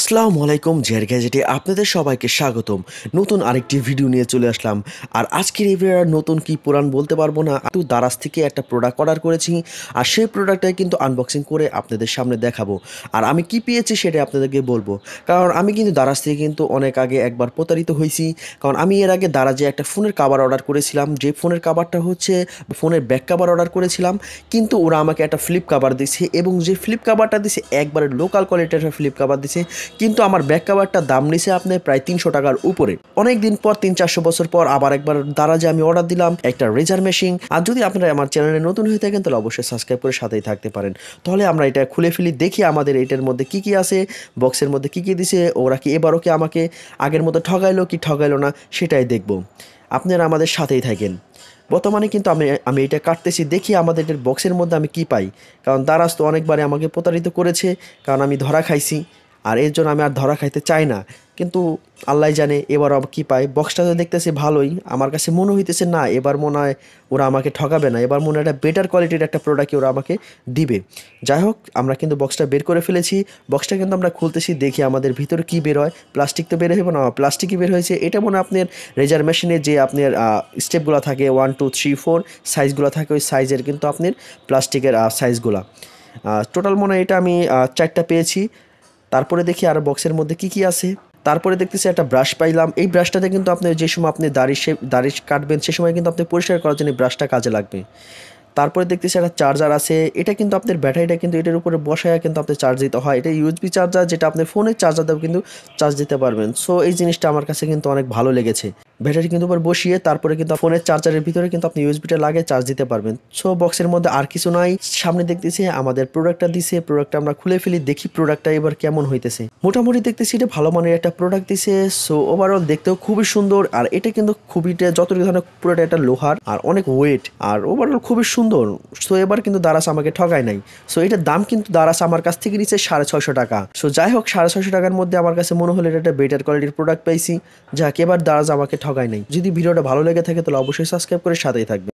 আসসালামু আলাইকুম জের গ্যাজেটে আপনাদের সবাইকে স্বাগতম নতুন আরেকটি ভিডিও নিয়ে চলে আসলাম আর আজকের এই ভিডিওর নতুন কি পুরাণ বলতে পারবো না একটু দারাজ থেকে একটা প্রোডাক্ট অর্ডার করেছি আর সেই প্রোডাক্টটাই কিন্তু আনবক্সিং করে আপনাদের সামনে দেখাবো আর আমি কি পেয়েছি সেটা আপনাদেরকে বলবো কারণ আমি কিন্তু দারাজ থেকে কিন্তু অনেক আগে একবার প্রতারিত হয়েছি কারণ আমি এর আগে দারাজে একটা ফোনের কাবার অর্ডার করেছিলাম যে ফোনের কাবারটা হচ্ছে ফোনের ব্যাক কাবার অর্ডার করেছিলাম কিন্তু ওরা আমাকে একটা ফ্লিপ কাবার দিছে এবং যে ফ্লিপ কাবারটা দিছে একবারে লোকাল কোয়ালিটির ফ্লিপ কাবার দিছে কিন্তু আমার ব্যাক কাভারটার দাম নিছে আপনি প্রায় তিনশো টাকার উপরে অনেকদিন পর তিন চারশো বছর পর আবার একবার দ্বারা যে আমি অর্ডার দিলাম একটা রেজার মেশিন আর যদি আপনারা আমার চ্যানেলে নতুন হয়ে থাকেন তাহলে অবশ্যই সাবস্ক্রাইব করে সাথেই থাকতে পারেন তাহলে আমরা এটা খুলে ফেলি দেখি আমাদের এটার মধ্যে কি কি আছে বক্সের মধ্যে কি কি দিছে ওরা কি এবারও কি আমাকে আগের মতো ঠগাইলো কি ঠগাইলো না সেটাই দেখব আপনারা আমাদের সাথেই থাকেন বর্তমানে কিন্তু আমি আমি এটা কাটতেছি দেখি আমাদের এটার বক্সের মধ্যে আমি কি পাই কারণ দারাজ তো অনেকবারে আমাকে প্রতারিত করেছে কারণ আমি ধরা খাইছি আর এর জন্য আমি আর ধরা খাইতে চাই না কিন্তু আল্লাহ জানে এবার কি পায় বক্সটা তো দেখতেছি ভালোই আমার কাছে মনে হইতেছে না এবার মনে হয় ওরা আমাকে ঠকাবে না এবার মনে হয় একটা বেটার কোয়ালিটির একটা প্রোডাক্ট ওরা আমাকে দিবে যাই হোক আমরা কিন্তু বক্সটা বের করে ফেলেছি বক্সটা কিন্তু আমরা খুলতেছি দেখি আমাদের ভিতরে কী বের হয় প্লাস্টিক তো বের হইব না প্লাস্টিকই বের হয়েছে এটা মনে আপনার রেজার মেশিনে যে আপনার স্টেপগুলো থাকে ওয়ান টু থ্রি ফোর সাইজগুলো থাকে ওই সাইজের কিন্তু আপনার প্লাস্টিকের সাইজগুলো টোটাল মনে হয় এটা আমি চারটা পেয়েছি তারপরে দেখি আর বক্সের মধ্যে কি কি আছে তারপরে দেখতেছি একটা ব্রাশ পাইলাম এই ব্রাশটাতে কিন্তু আপনি যে সময় আপনি দাড়ি সে দাড়ি কাটবেন সে সময় কিন্তু আপনি পরিষ্কার করার জন্য ব্রাশটা কাজে লাগবে তারপরে দেখতেছি একটা চার্জার আছে এটা কিন্তু আপনার ব্যাটারিটা কিন্তু এটার উপরে বসায় কিন্তু আপনি চার্জ দিতে হয় এটা ইউএসবি চার্জার যেটা আপনি ফোনের চার্জার দেবো কিন্তু চার্জ দিতে পারবেন সো এই জিনিসটা আমার কাছে কিন্তু অনেক ভালো লেগেছে ব্যাটারি কিন্তু এবার বসিয়ে তারপরে কিন্তু ফোনের চার্জারের ভিতরে কিন্তু আপনি ইউএসবিটা লাগে চার্জ দিতে পারবেন সো বক্সের মধ্যে আর কিছু নাই সামনে দেখতেছি আমাদের প্রোডাক্টটা দিছে প্রোডাক্টটা আমরা খুলে ফেলি দেখি প্রোডাক্টটা এবার কেমন হইতেছে মোটামুটি দেখতেছি এটা ভালো মানের একটা প্রোডাক্ট দিছে সো ওভারঅল দেখতেও খুবই সুন্দর আর এটা কিন্তু খুবই যত ধরনের পুরোটা একটা লোহার আর অনেক ওয়েট আর ওভারঅল খুবই সুন্দর সো এবার কিন্তু দারাস আমাকে ঠকায় নাই সো এটার দাম কিন্তু দারাস আমার কাছ থেকে নিচ্ছে সাড়ে ছয়শো টাকা সো যাই হোক সাড়ে ছয়শো টাকার মধ্যে আমার কাছে মনে হলো এটা একটা বেটার কোয়ালিটির প্রোডাক্ট পাইছি যাক এবার দারাজ আমাকে ঠক ঠকায় নাই যদি ভিডিওটা ভালো লেগে থাকে তাহলে অবশ্যই সাবস্ক্রাইব করে সাথেই থাকবে